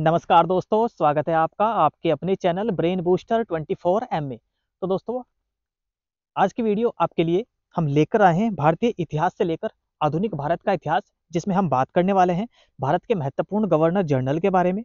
नमस्कार दोस्तों स्वागत है आपका आपके अपने चैनल ब्रेन बूस्टर 24 में तो दोस्तों आज की वीडियो आपके लिए हम लेकर आए हैं भारतीय इतिहास से लेकर आधुनिक भारत का इतिहास जिसमें हम बात करने वाले हैं भारत के महत्वपूर्ण गवर्नर जनरल के बारे में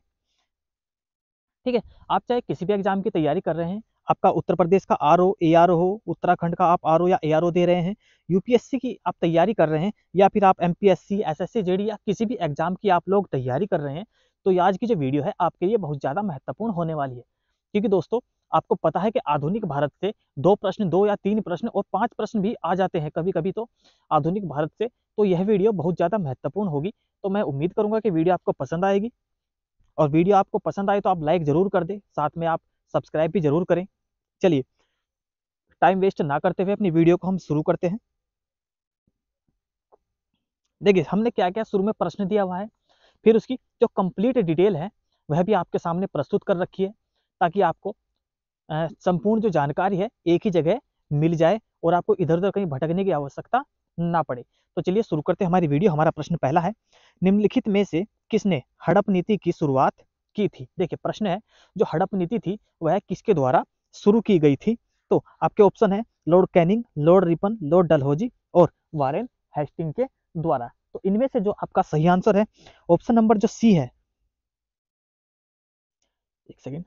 ठीक है आप चाहे किसी भी एग्जाम की तैयारी कर रहे हैं आपका उत्तर प्रदेश का R O A R O हो उत्तराखंड का आप आर ओ या ए आर ओ दे रहे हैं यूपीएससी की आप तैयारी कर रहे हैं या फिर आप एमपीएससी एसएससी जेडी या किसी भी एग्जाम की आप लोग तैयारी कर रहे हैं तो आज की जो वीडियो है आपके लिए बहुत ज़्यादा महत्वपूर्ण होने वाली है क्योंकि दोस्तों आपको पता है कि आधुनिक भारत से दो प्रश्न दो या तीन प्रश्न और पांच प्रश्न भी आ जाते हैं कभी कभी तो आधुनिक भारत से तो यह वीडियो बहुत ज़्यादा महत्वपूर्ण होगी तो मैं उम्मीद करूंगा कि वीडियो आपको पसंद आएगी और वीडियो आपको पसंद आए तो आप लाइक ज़रूर कर दें साथ में आप सब्सक्राइब भी ज़रूर करें चलिए टाइम वेस्ट ना करते हुए अपनी वीडियो को हम शुरू करते हैं देखिए हमने क्या क्या शुरू में प्रश्न दिया हुआ है फिर उसकी जो कंप्लीट डिटेल है वह भी आपके सामने प्रस्तुत कर रखी है ताकि आपको संपूर्ण जो जानकारी है एक ही जगह मिल जाए और आपको इधर उधर कहीं भटकने की आवश्यकता ना पड़े तो चलिए शुरू करते हैं हमारी वीडियो हमारा प्रश्न पहला है निम्नलिखित में से किसने हड़प नीति की शुरुआत की थी देखिए प्रश्न है जो हड़प नीति थी वह किसके द्वारा शुरू की गई थी तो आपके ऑप्शन है lord Canning lord Ripon lord Dalhousie और वारेन हेस्टिंग के द्वारा इनमें से जो आपका सही आंसर है ऑप्शन नंबर जो सी है एक सेकेंड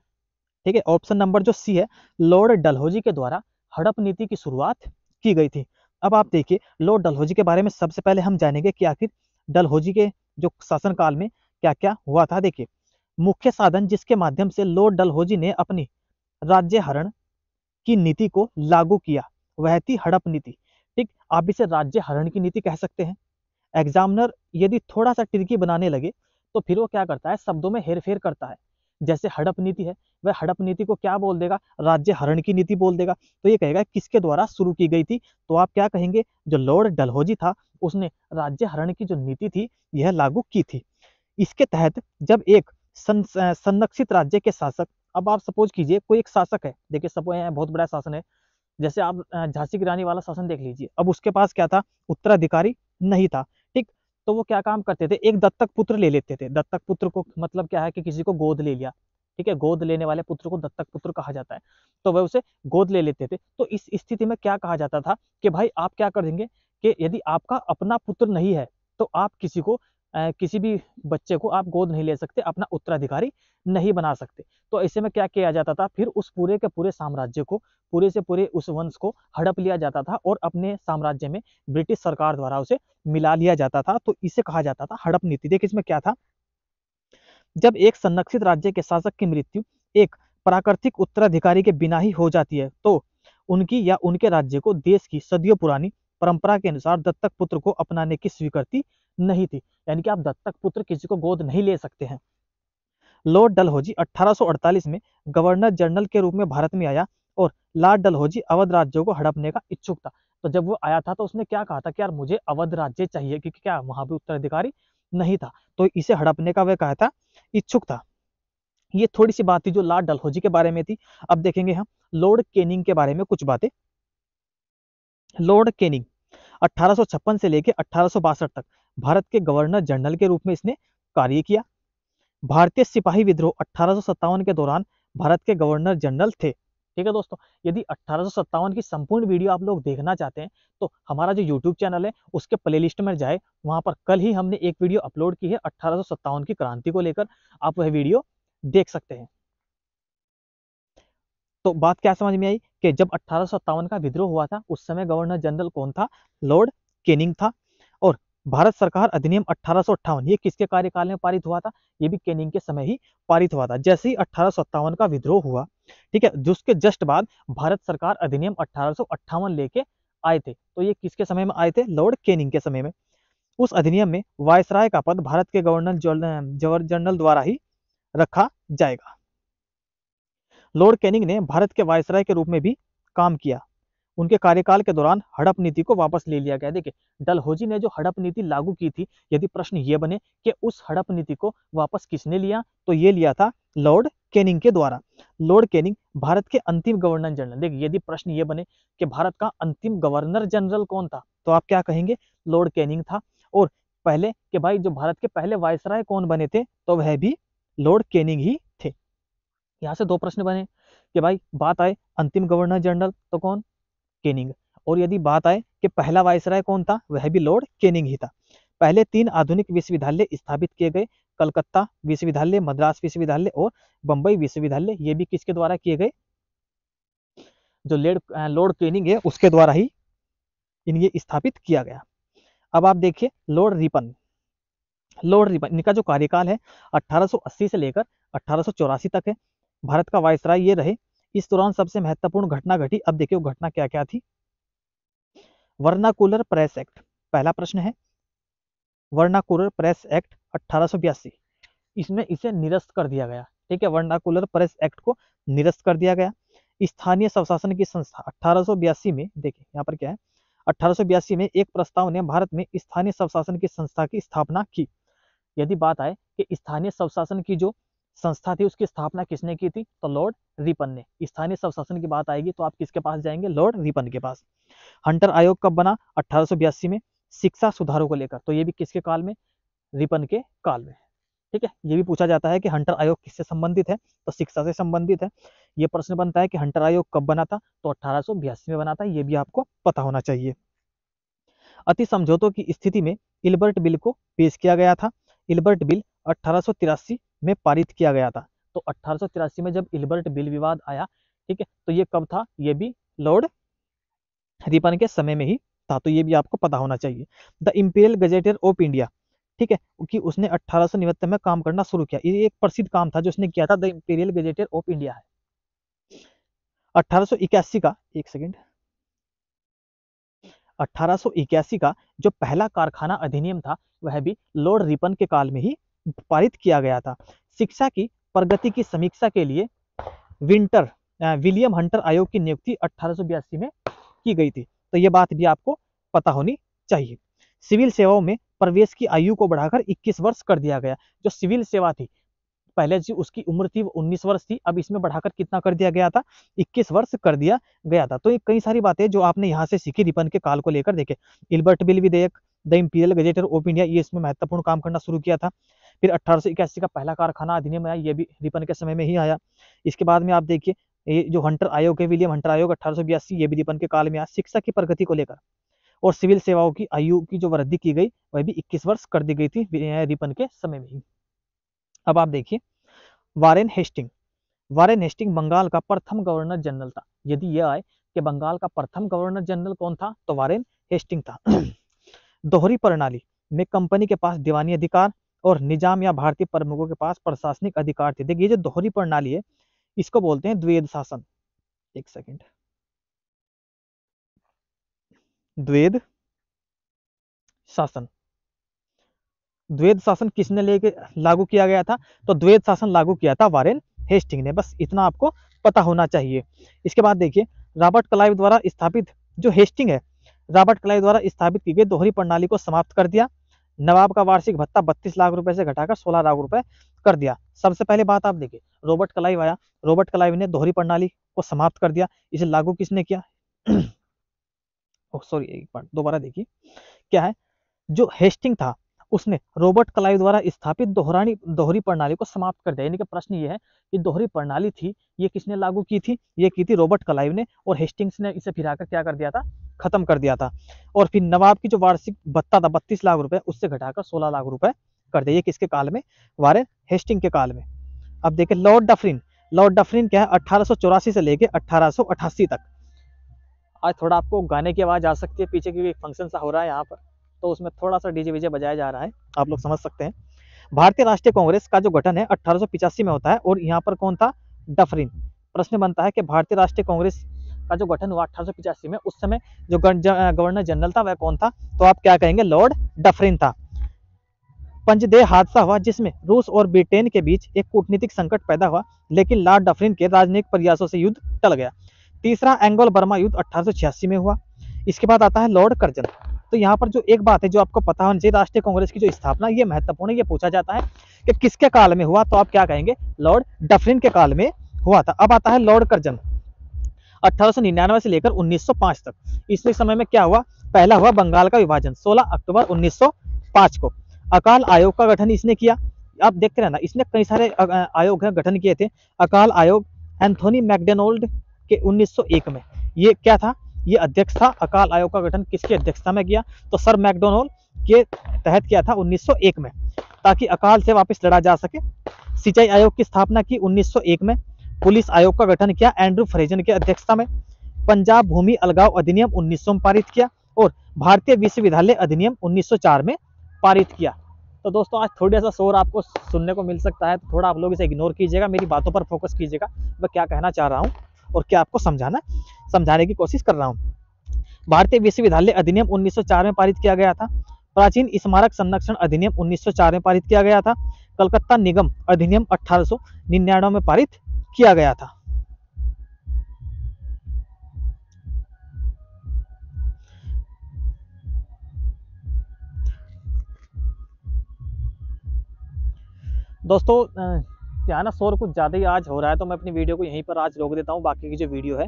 ठीक है ऑप्शन नंबर जो सी है लॉर्ड डलहोजी के द्वारा हड़प नीति की शुरुआत की गई थी अब आप देखिए लॉर्ड डलहोजी के बारे में सबसे पहले हम जानेंगे कि आखिर डलहोजी के जो शासनकाल में क्या क्या हुआ था देखिए मुख्य साधन जिसके माध्यम से लॉर्ड डलहोजी ने अपनी राज्य हरण की नीति को लागू किया वह थी हड़प नीति ठीक आप इसे राज्य हरण की नीति कह सकते हैं एग्जामिनर यदि थोड़ा सा ट्रिकी बनाने लगे तो फिर वो क्या करता है शब्दों में हेर फेर करता है जैसे हड़प नीति है वह हड़प नीति को क्या बोल देगा राज्य हरण की नीति बोल देगा तो ये कहेगा किसके द्वारा शुरू की गई थी तो आप क्या कहेंगे जो लॉर्ड डलहौजी था उसने राज्य हरण की जो नीति थी यह लागू की थी इसके तहत जब एक संरक्षित राज्य के शासक अब आप सपोज कीजिए कोई एक शासक है देखिए सपोज यहाँ बहुत बड़ा शासन है जैसे आप झांसी की रानी वाला शासन देख लीजिए अब उसके पास क्या था उत्तराधिकारी नहीं था तो वो क्या काम करते थे एक दत्तक पुत्र ले लेते थे दत्तक पुत्र को मतलब क्या है कि किसी को गोद ले लिया ठीक है गोद लेने वाले पुत्र को दत्तक पुत्र कहा जाता है तो वह उसे गोद ले लेते थे तो इस स्थिति में क्या कहा जाता था कि भाई आप क्या कर देंगे कि यदि आपका अपना पुत्र नहीं है तो आप किसी को किसी भी बच्चे को आप गोद नहीं ले सकते अपना उत्तराधिकारी नहीं बना सकते तो ऐसे में क्या किया जाता था फिर उस पूरे के पूरे साम्राज्य को पूरे से पूरे उस वंश को हड़प लिया जाता था और अपने साम्राज्य में ब्रिटिश सरकार द्वारा उसे मिला लिया जाता था तो इसे कहा जाता था हड़प नीति देखिए इसमें क्या था जब एक संरक्षित राज्य के शासक की मृत्यु एक प्राकृतिक उत्तराधिकारी के बिना ही हो जाती है तो उनकी या उनके राज्य को देश की सदियों पुरानी परंपरा के अनुसार दत्तक पुत्र को अपनाने की स्वीकृति नहीं थी यानी कि आप दत्तक पुत्र किसी को गोद नहीं ले सकते हैं लॉर्ड डलहौजी 1848 में गवर्नर जनरल के रूप में भारत में आया और लॉर्ड डलहौजी अवध राज्यों को हड़पने का इच्छुक था तो जब वो आया था तो उसने क्या कहा था कि यार मुझे अवध राज्य चाहिए क्योंकि क्या वहां भी उत्तराधिकारी नहीं था तो इसे हड़पने का वह कहा था इच्छुक था ये थोड़ी सी बात थी जो लॉर्ड डलहौजी के बारे में थी अब देखेंगे हम लॉर्ड केनिंग के बारे में कुछ बातें लॉर्ड केनिंग 1856 से लेकर अठारह तक भारत के गवर्नर जनरल के रूप में इसने कार्य किया भारतीय सिपाही विद्रोह अठारह के दौरान भारत के गवर्नर जनरल थे ठीक है दोस्तों यदि अठारह की संपूर्ण वीडियो आप लोग देखना चाहते हैं तो हमारा जो यूट्यूब चैनल है उसके प्लेलिस्ट में जाए वहां पर कल ही हमने एक वीडियो अपलोड की है अठारह की क्रांति को लेकर आप वह वीडियो देख सकते हैं तो बात क्या समझ में आई कि जब अठारह का विद्रोह हुआ था उस समय गवर्नर जनरल कौन था लॉर्ड केनिंग था भारत सरकार अधिनियम अठारह ये किसके कार्यकाल में पारित हुआ था ये भी कैनिंग के समय ही पारित हुआ था जैसे ही अठारह का विद्रोह हुआ ठीक है जिसके जस्ट बाद भारत सरकार अधिनियम अठारह लेके आए थे तो ये किसके समय में आए थे लॉर्ड कैनिंग के समय में उस अधिनियम में वायसराय का पद भारत के गवर्नर जनरल द्वारा ही रखा जाएगा लॉर्ड कैनिंग ने भारत के वायसराय के रूप में भी काम किया उनके कार्यकाल के दौरान हड़प नीति को वापस ले लिया गया देखिए डलहोजी ने जो हड़प नीति लागू की थी यदि प्रश्न ये बने कि उस हड़प नीति को वापस किसने लिया तो ये लिया था लॉर्ड केनिंग के द्वारा लॉर्ड केनिंग भारत के अंतिम गवर्नर जनरल देखिए यदि प्रश्न ये बने कि भारत का अंतिम गवर्नर जनरल कौन था तो आप क्या कहेंगे लॉर्ड कैनिंग था और पहले कि भाई जो भारत के पहले वायसराय कौन बने थे तो वह भी लॉर्ड केनिंग ही थे यहाँ से दो प्रश्न बने कि भाई बात आए अंतिम गवर्नर जनरल तो कौन केनिंग और यदि बात आए कि पहला वायसराय कौन था वह भी लॉर्ड केनिंग ही था पहले तीन आधुनिक विश्वविद्यालय स्थापित किए गए कलकत्ता विश्वविद्यालय मद्रास विश्वविद्यालय और बंबई विश्वविद्यालय ये भी किसके द्वारा किए गए जो लेड लॉर्ड केनिंग है उसके द्वारा ही इन्हें स्थापित किया गया अब आप देखिए लॉर्ड रिपन लॉर्ड रिपन इनका जो कार्यकाल है 1880 से लेकर अठारह तक है भारत का वायसराय ये रहे इस दौरान सबसे महत्वपूर्ण घटना घटी अब देखिए घटना क्या क्या थी वर्नाकुलर प्रेस एक्ट पहला प्रश्न है वर्नाकुलर प्रेस एक्ट अठारह इसमें इसे निरस्त कर दिया गया ठीक है वर्नाकुलर प्रेस एक्ट को निरस्त कर दिया गया स्थानीय स्वशासन की संस्था अठारह में देखिए यहाँ पर क्या है अठारह में एक प्रस्ताव ने भारत में स्थानीय स्वशासन की संस्था की स्थापना की यदि बात आए कि स्थानीय स्वशासन की जो संस्था थी उसकी स्थापना किसने की थी तो लॉर्ड रिपन ने स्थानीय स्वशासन की बात आएगी तो आप किसके पास जाएंगे लॉर्ड रिपन के पास हंटर आयोग कब बना अठारह में शिक्षा सुधारों को लेकर तो ये भी किसके काल में रिपन के काल में ठीक है ये भी पूछा जाता है कि हंटर आयोग किससे संबंधित है तो शिक्षा से संबंधित है ये प्रश्न बनता है कि हंटर आयोग कब बना था तो अठारह में बना था ये भी आपको पता होना चाहिए अति समझौतों की स्थिति में इल्बर्ट बिल को पेश किया गया था इल्बर्ट बिल अट्ठारह में पारित किया गया था तो अट्ठारह में जब इल्बर्ट बिल विवाद आया ठीक है तो ये कब था ये भी लॉर्ड रिपन के समय में ही था तो ये भी आपको पता होना चाहिए the imperial gazetteer of India ठीक है कि उसने अट्ठारह में काम करना शुरू किया ये एक प्रसिद्ध काम था जो उसने किया था the imperial gazetteer of India है 1881 का एक सेकेंड 1881 का जो पहला कारखाना अधिनियम था वह भी लॉर्ड रिपन के काल में ही पारित किया गया था शिक्षा की प्रगति की समीक्षा के लिए विंटर विलियम हंटर आयोग की नियुक्ति अठारह में की गई थी तो ये बात भी आपको पता होनी चाहिए सिविल सेवाओं में प्रवेश की आयु को बढ़ाकर 21 वर्ष कर दिया गया जो सिविल सेवा थी पहले जो उसकी उम्र थी वो 19 वर्ष थी अब इसमें बढ़ाकर कितना कर दिया गया था 21 वर्ष कर दिया गया था तो ये कई सारी बातें जो आपने यहाँ से सीखी रिपन के काल को लेकर देखे इल्बर्ट बिल विधेयक the imperial gazetteer of India ये इसमें महत्वपूर्ण काम करना शुरू किया था फिर अठारह का पहला कारखाना अधिनियम आया ये भी रिपन के समय में ही आया इसके बाद में आप देखिए ये जो हंटर आयोग है विलियम हंटर आयोग अठारह ये भी रिपन के काल में आया शिक्षा की प्रगति को लेकर और सिविल सेवाओं की आयु की जो वृद्धि की गई वह भी 21 वर्ष कर दी गई थी रिपन के समय में ही अब आप देखिए Warren Hastings Warren Hastings Bengal का प्रथम गवर्नर जनरल था यदि यह आए कि बंगाल का प्रथम गवर्नर जनरल कौन था तो वारेन हेस्टिंग था दोहरी प्रणाली में कंपनी के पास दीवानी अधिकार और निजाम या भारतीय प्रमुखों के पास प्रशासनिक अधिकार थे देखिए जो दोहरी प्रणाली है इसको बोलते हैं द्वेद शासन एक सेकेंड द्वेद शासन द्वेद शासन किसने लेके लागू किया गया था तो द्वेद शासन लागू किया था वारेन हेस्टिंग ने बस इतना आपको पता होना चाहिए इसके बाद देखिए रॉबर्ट क्लाइव द्वारा स्थापित जो हेस्टिंग है रॉबर्ट क्लाइव द्वारा स्थापित की गई दोहरी प्रणाली को समाप्त कर दिया नवाब का वार्षिक भत्ता बत्तीस लाख रुपए से घटाकर सोलह लाख रुपए कर दिया सबसे पहले बात आप देखिए रोबर्ट कलाइव आया रोबर्ट कलाइव ने दोहरी प्रणाली को समाप्त कर दिया इसे लागू किसने किया सॉरी एक बार दोबारा देखिए क्या है जो हेस्टिंग था उसने रोबर्ट कलाइव द्वारा स्थापित दोहरानी दोहरी प्रणाली को समाप्त कर दिया यानी कि प्रश्न ये है कि दोहरी प्रणाली थी ये किसने लागू की थी ये की थी रोबर्ट कलाइव ने और हेस्टिंग्स ने इसे फिराकर क्या कर दिया था खत्म कर दिया था और फिर नवाब की जो वार्षिक भत्ता था बत्तीस लाख रुपए उससे घटाकर सोलह लाख रुपए कर दिया ये किसके काल में वारे हेस्टिंग के काल में अब देखें लॉर्ड डफरिन लॉर्ड डफरिन क्या है अठारह से लेके अठारह तक आज थोड़ा आपको गाने की आवाज़ आ सकती है पीछे क्योंकि फंक्शन सा हो रहा है यहाँ पर तो उसमें थोड़ा सा डीजे वीजे बजाया जा रहा है आप लोग समझ सकते हैं भारतीय राष्ट्रीय कांग्रेस का जो गठन है अट्ठारह में होता है और यहाँ पर कौन था डफरिन प्रश्न बनता है कि भारतीय राष्ट्रीय कांग्रेस का जो गठन हुआ अठारह में उस समय जो गवर्नर जनरल था वह कौन था तो आप क्या कहेंगे लॉर्ड डफरिन था पंजदेह हादसा हुआ जिसमें रूस और ब्रिटेन के बीच एक कूटनीतिक संकट पैदा हुआ लेकिन लॉर्ड डफरिन के राजनीतिक प्रयासों से युद्ध टल गया तीसरा एंगोल बर्मा युद्ध अठारह में हुआ इसके बाद आता है लॉर्ड कर्जन तो यहाँ पर जो एक बात है जो आपको पता होना चाहिए राष्ट्रीय कांग्रेस की जो स्थापना ये महत्वपूर्ण है ये पूछा जाता है कि किसके काल में हुआ तो आप क्या कहेंगे लॉर्ड डफरिन के काल में हुआ था अब आता है लॉर्ड कर्जन अठारह से लेकर 1905 तक इसलिए समय में क्या हुआ पहला हुआ बंगाल का विभाजन 16 अक्टूबर 1905 को अकाल आयोग का गठन इसने किया आप देखते रहना इसने कई सारे आयोग गठन किए थे अकाल आयोग एंथोनी मैकडेनोल्ड के 1901 में ये क्या था ये अध्यक्षता अकाल आयोग का गठन किसकी अध्यक्षता में किया तो सर मैकडोनल्ड के तहत किया था 1901 में ताकि अकाल से वापस लड़ा जा सके सिंचाई आयोग की स्थापना की 1901 में पुलिस आयोग का गठन किया एंड्रू फ्रेजन की अध्यक्षता में पंजाब भूमि अलगाव अधिनियम उन्नीस में पारित किया और भारतीय विश्वविद्यालय अधिनियम उन्नीस में पारित किया तो दोस्तों आज थोड़ा सा शोर आपको सुनने को मिल सकता है तो थोड़ा आप लोग इसे इग्नोर कीजिएगा मेरी बातों पर फोकस कीजिएगा मैं क्या कहना चाह रहा हूँ और क्या आपको समझाना समझाने की कोशिश कर रहा हूँ भारतीय विश्वविद्यालय अधिनियम 1904 में पारित किया गया था प्राचीन स्मारक संरक्षण अधिनियम 1904 में पारित किया गया था कलकत्ता निगम अधिनियम अठारह में पारित किया गया था दोस्तों सकते हैं ना शोर कुछ ज़्यादा ही आज हो रहा है तो मैं अपनी वीडियो को यहीं पर आज रोक देता हूँ बाकी की जो वीडियो है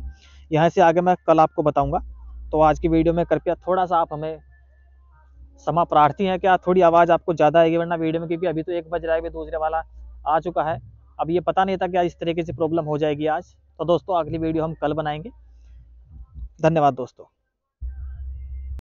यहाँ से आगे मैं कल आपको बताऊँगा तो आज की वीडियो में कृपया थोड़ा सा आप हमें समा प्रार्थी हैं क्या थोड़ी आवाज़ आपको ज़्यादा आएगी वरना वीडियो में क्योंकि अभी तो एक बज रहा है भी दूसरे वाला आ चुका है अब ये पता नहीं था आज इस तरीके से प्रॉब्लम हो जाएगी आज तो दोस्तों अगली वीडियो हम कल बनाएंगे धन्यवाद दोस्तों